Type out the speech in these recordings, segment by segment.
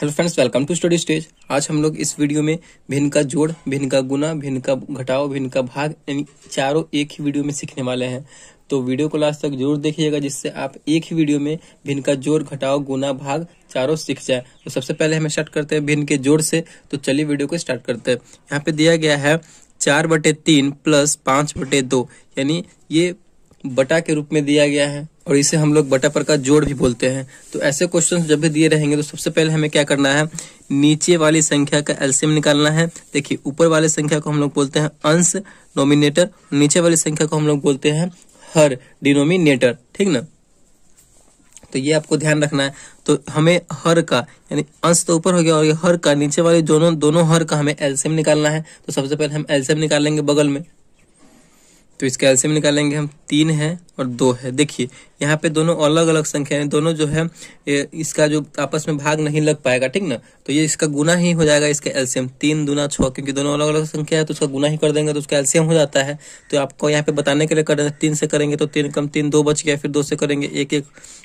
hello friends welcome to study stage आज हम लोग इस वीडियो में भिन्न का जोड़ भिन्न का गुना भिन्न का घटाओ भिन्न का भाग यानी चारों एक ही वीडियो में सीखने वाले हैं तो वीडियो को लास्ट तक जरूर देखिएगा जिससे आप एक ही वीडियो में भिन्न का जोड़ घटाओ गुना भाग चारों सीख जाए तो सबसे पहले हम स्टार्ट करते हैं भिन्न के जोड़ से तो चलिए वीडियो को स्टार्ट करते हैं यहाँ पे दिया गया है चार बटे तीन प्लस पाँच बटे दो यानी ये बटा के रूप में दिया गया है और इसे हम लोग बटा पर का जोड़ भी बोलते हैं तो ऐसे क्वेश्चन जब भी दिए रहेंगे तो सबसे पहले हमें क्या करना है नीचे वाली संख्या का एल्सियम निकालना है देखिए ऊपर वाली संख्या को हम लोग बोलते हैं अंश नोमिनेटर नीचे वाली संख्या को हम लोग बोलते हैं हर डिनोमिनेटर ठीक ना तो ये आपको ध्यान रखना है तो हमें हर का यानी अंश तो ऊपर हो गया और ये हर का नीचे वाले दोनों दोनों हर का हमें एल्सियम निकालना है तो सबसे पहले हम एल्सियम निकालेंगे बगल में तो इसके एलसीएम निकालेंगे हम तीन है और दो है देखिए यहाँ पे दोनों अलग अलग संख्या है दोनों जो है इसका जो आपस में भाग नहीं लग पाएगा ठीक ना तो ये इसका गुना ही हो जाएगा इसका एल्सियम तीन दुना छः क्योंकि दोनों अलग अलग संख्या है तो उसका गुना ही कर देंगे तो उसका एल्सियम हो जाता है तो आपको यहाँ पे बताने के लिए कर देना तीन से करेंगे तो तीन कम तीन दो बच गया फिर दो से करेंगे एक एक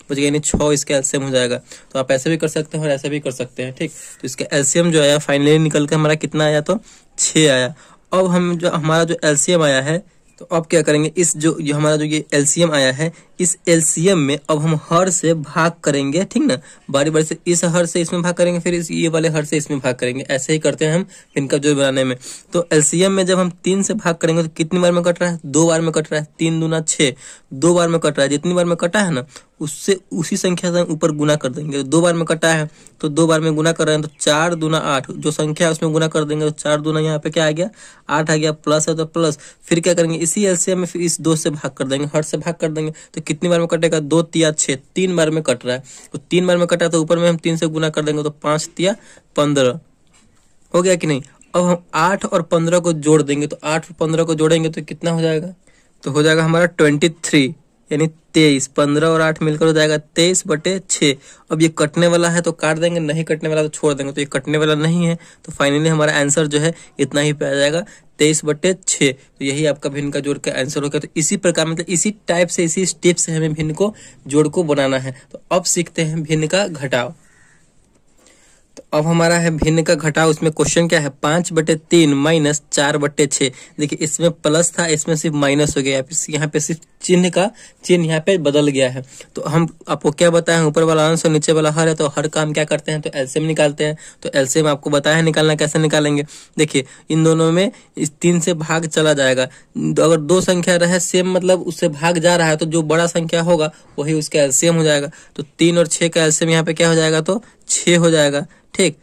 बच गया यानी छः इसका एल्सियम हो जाएगा तो आप ऐसे भी कर सकते हैं और ऐसे भी कर सकते हैं ठीक तो इसका एल्सियम जो आया फाइनली निकल के हमारा कितना आया तो छः आया अब हम जो हमारा जो एल्सियम आया है तो अब क्या करेंगे इस जो ये हमारा जो ये एलसीएम आया है इस एलसीएम में अब हम हर से भाग करेंगे ठीक ना बारी बारी से इस हर से इसमें भाग करेंगे फिर इस ये वाले हर से इसमें भाग करेंगे ऐसे ही करते हैं हम इनका जो बनाने में तो एलसीएम में जब हम तीन से भाग करेंगे तो कितनी बार में कट रहा है दो बार में कट रहा है तीन दूना छः दो बार में कट रहा है जितनी बार में कटा है ना उससे उसी संख्या से ऊपर गुना कर देंगे दो बार में कटा है तो दो बार में गुना कर रहे हैं तो चार दूना आठ जो संख्या है उसमें गुना कर देंगे तो चार दूना यहाँ पे क्या आ गया आठ आ गया प्लस है तो प्लस फिर क्या करेंगे इसी एलसीएम में फिर इस दो से भाग कर देंगे हर से भाग कर देंगे तो कितनी बार में कटेगा दो तिया छः तीन बार में कट रहा है तो तीन बार में कटा तो ऊपर में हम तीन से गुना कर देंगे तो पाँच तिया पंद्रह हो गया कि नहीं अब हम आठ और पंद्रह को जोड़ देंगे तो आठ और पंद्रह को जोड़ेंगे तो कितना हो जाएगा तो हो जाएगा हमारा ट्वेंटी थ्री यानी तेईस पंद्रह और आठ मिलकर हो जाएगा तेईस बटे छः अब ये कटने वाला है तो काट देंगे नहीं कटने वाला तो छोड़ देंगे तो ये कटने वाला नहीं है तो फाइनली हमारा आंसर जो है इतना ही पे आ जाएगा तेईस बटे छः तो यही आपका भिन्न का जोड़ का आंसर हो गया तो इसी प्रकार मतलब इसी टाइप से इसी स्टेप से हमें भिन्न को जोड़ को बनाना है तो अब सीखते हैं भिन्न का घटाव तो अब हमारा है भिन्न का घटाव उसमें क्वेश्चन क्या है पांच बटे तीन माइनस चार बटे छे देखिए इसमें प्लस था इसमें सिर्फ माइनस हो गया यहाँ पे सिर्फ चिन्ह का चिन्ह यहाँ पे बदल गया है तो हम आपको क्या बताए ऊपर वाला अंश और नीचे वाला हर है तो हर काम क्या करते हैं तो एल्सियम निकालते हैं तो एल्सियम आपको बताया है निकालना कैसे निकालेंगे देखिए इन दोनों में इस तीन से भाग चला जाएगा अगर दो संख्या रहे सेम मतलब उससे भाग जा रहा है तो जो बड़ा संख्या होगा वही उसका एल्सियम हो जाएगा तो तीन और छह का एल्सियम यहाँ पे क्या हो जाएगा तो छः हो जाएगा ठीक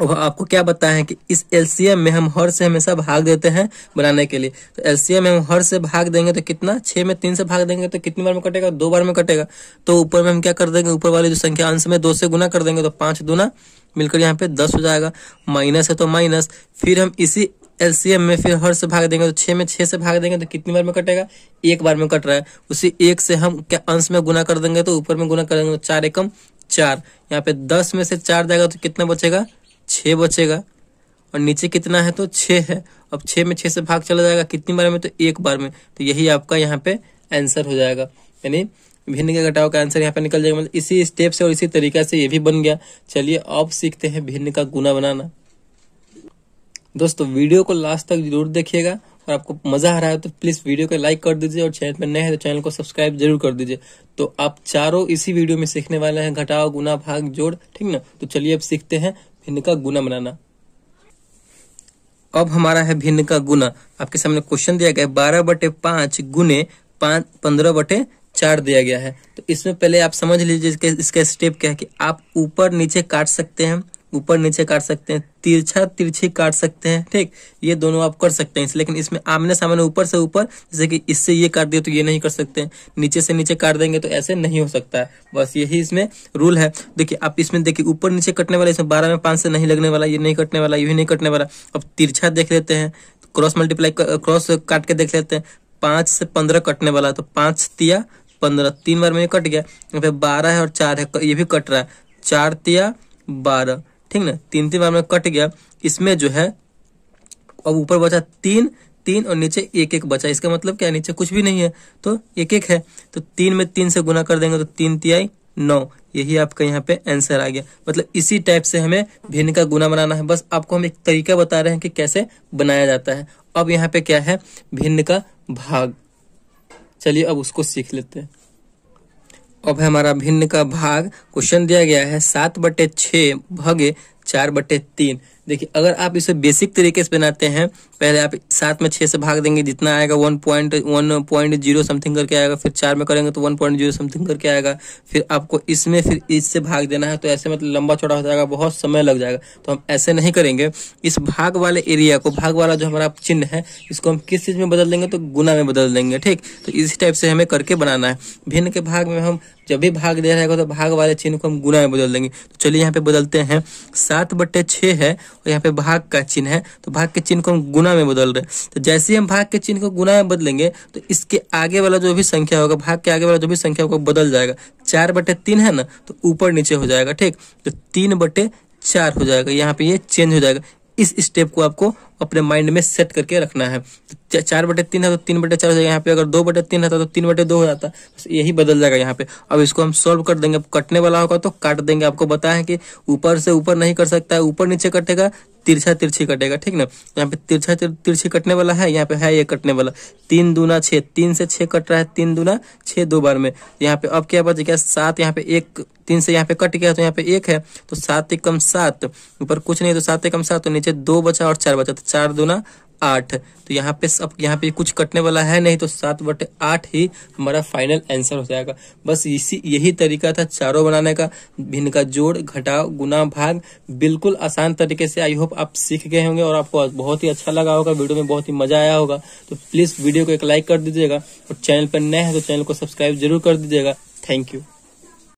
वह आपको क्या है कि इस एलसीएम में हम हर से हमेशा भाग देते हैं बनाने के लिए तो एलसीएम में हम हर से भाग देंगे तो कितना छह में तीन से भाग देंगे तो कितनी बार में कटेगा दो बार में कटेगा तो ऊपर में हम क्या कर देंगे ऊपर वाली जो संख्या अंश में दो से गुना कर देंगे तो पांच दुना मिलकर यहाँ पे दस हो जाएगा माइनस है तो माइनस फिर हम इसी एलसीएम में फिर हर से भाग देंगे तो छह में छह से भाग देंगे तो कितनी बार में कटेगा एक बार में कट रहा है उसी एक से हम क्या अंश में गुना कर देंगे तो ऊपर में गुना कर देंगे तो चार एकम चार यहाँ पे दस में से चार जाएगा तो कितना बचेगा छः बचेगा और नीचे कितना है तो छः है अब छः में छः से भाग चला जाएगा कितनी बार में तो एक बार में तो यही आपका यहाँ पे आंसर हो जाएगा यानी भिन्न के घटाव का आंसर यहाँ पे निकल जाएगा मतलब इसी स्टेप से और इसी तरीका से ये भी बन गया चलिए अब सीखते हैं भिन्न का गुना बनाना दोस्तों वीडियो को लास्ट तक जरूर देखिएगा और आपको मजा आ रहा है तो प्लीज वीडियो को लाइक कर दीजिए और चैनल पर नए हैं तो चैनल को सब्सक्राइब जरूर कर दीजिए तो आप चारों इसी वीडियो में सीखने वाले हैं घटाओ गुना भाग जोड़ ठीक ना तो चलिए अब सीखते हैं भिन्न का गुना बनाना अब हमारा है भिन्न का गुना आपके सामने क्वेश्चन दिया गया है बारह बटे पांच गुने पांच पंद्रह बटे चार दिया गया है तो इसमें पहले आप समझ लीजिए इसका स्टेप क्या है कि आप ऊपर नीचे काट सकते हैं ऊपर नीचे काट सकते हैं तिरछा तिरछी काट सकते हैं ठीक ये दोनों आप कर सकते हैं लेकिन इसमें आमने सामने ऊपर से ऊपर जैसे कि इससे ये काट दिए तो ये नहीं कर सकते हैं नीचे से नीचे काट देंगे तो ऐसे नहीं हो सकता है बस यही इसमें रूल है देखिए आप इसमें देखिए ऊपर नीचे कटने वाला इसमें बारह में पांच से नहीं लगने वाला ये नहीं कटने वाला ये भी नहीं कटने वाला अब तिरछा देख लेते हैं क्रॉस मल्टीप्लाई क्रॉस काट के देख लेते हैं पांच से पंद्रह कटने वाला तो पांच तिया पंद्रह तीन बार में ये कट गया फिर बारह है और चार है ये भी कट रहा है चार तिया बारह ठीक ना तीन तीन बार में कट गया इसमें जो है अब ऊपर बचा तीन तीन और नीचे एक एक बचा इसका मतलब क्या नीचे कुछ भी नहीं है तो एक एक है तो तीन में तीन से गुना कर देंगे तो तीन तिहाई नौ यही आपका यहाँ पे आंसर आ गया मतलब इसी टाइप से हमें भिन्न का गुना बनाना है बस आपको हम एक तरीका बता रहे हैं कि कैसे बनाया जाता है अब यहाँ पे क्या है भिन्न का भाग चलिए अब उसको सीख लेते हैं अब हमारा भिन्न का भाग क्वेश्चन दिया गया है सात बटे छ भगे चार बटे तीन देखिए अगर आप इसे बेसिक तरीके से बनाते हैं पहले आप सात में छः से भाग देंगे जितना आएगा one point one point zero something करके आएगा फिर चार में करेंगे तो वन पॉइंट जीरो समथिंग करके आएगा फिर आपको इसमें फिर इससे भाग देना है तो ऐसे मतलब लंबा चौड़ा हो जाएगा बहुत समय लग जाएगा तो हम ऐसे नहीं करेंगे इस भाग वाले एरिया को भाग वाला जो हमारा चिन्ह है इसको हम किस चीज़ में बदल देंगे तो गुना में बदल देंगे ठीक तो इसी टाइप से हमें करके बनाना है भिन्न के भाग में हम जब भी भाग दे रहेगा तो भाग वाले चिन्ह को हम गुना में बदल देंगे तो चलिए यहाँ पे बदलते हैं सात बट्टे छः है और यहाँ पे भाग का चिन्ह है तो भाग के चिन्ह को हम गुना में बदल रहे हैं तो जैसे ही हम भाग के चिन्ह को गुना में बदलेंगे तो इसके आगे वाला जो भी संख्या होगा भाग के आगे वाला जो भी संख्या होगा बदल जाएगा चार बटे तीन है ना तो ऊपर नीचे हो जाएगा ठीक तो तीन बटे चार हो जाएगा यहाँ पे ये चेंज हो जाएगा इस स्टेप को आपको अपने माइंड में सेट करके रखना है तो चार बटे तीन है तो तीन बटे चार हो जाएगा यहाँ पे अगर दो बटे तीन है तो तीन बटे दो हो जाता है यही बदल जाएगा यहाँ पे अब इसको हम सॉल्व कर देंगे अब कटने वाला होगा तो काट देंगे आपको बताया कि ऊपर से ऊपर नहीं कर सकता है ऊपर नीचे कटेगा तिरछा तिरछी कटेगा ठीक ना यहाँ पे तिरछा तिरछी कटने वाला है यहाँ पे है ये कटने वाला तीन दूना छः तीन से छः कट रहा है तीन दूना छः दो बार में यहाँ पे अब क्या बच गया सात यहाँ पे एक तीन से यहाँ पे कट गया तो यहाँ पे एक है तो सात एक कम सात ऊपर कुछ नहीं तो सात एक कम सात तो नीचे दो बचा और चार बचा तो चार दूना आठ तो यहाँ पे सब यहाँ पे कुछ कटने वाला है नहीं तो सात बटे आठ ही हमारा फाइनल आंसर हो जाएगा बस इसी यही तरीका था चारों बनाने का भिन्न का जोड़ घटाव गुना भाग बिल्कुल आसान तरीके से आई होप आप सीख गए होंगे और आपको बहुत ही अच्छा लगा होगा वीडियो में बहुत ही मजा आया होगा तो प्लीज वीडियो को एक लाइक कर दीजिएगा और चैनल पर नए हैं तो चैनल को सब्सक्राइब जरूर कर दीजिएगा थैंक यू